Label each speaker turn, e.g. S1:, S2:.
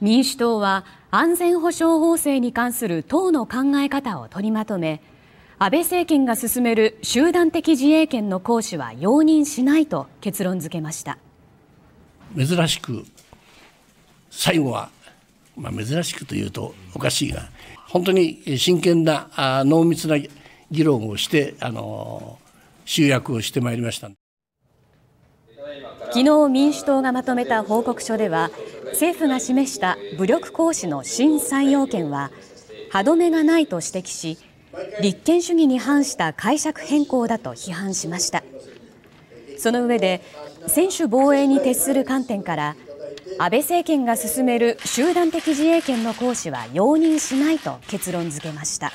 S1: 民主党は安全保障法制に関する党の考え方を取りまとめ安倍政権が進める集団的自衛権の行使は容認しないと結論付けました
S2: 珍しく最後
S3: は、まあ、珍しくというとおかしいが本当に真剣な濃密な議論をしてあの集約をしてまいりました。
S1: 昨日民主党がまとめた報告書では政府が示した武力行使の新採用権は歯止めがないと指摘し立憲主義に反した解釈変更だと批判しましたその上で専守防衛に徹する観点から安倍政権が進める集団的自衛権の行使は容認しないと結論付けました。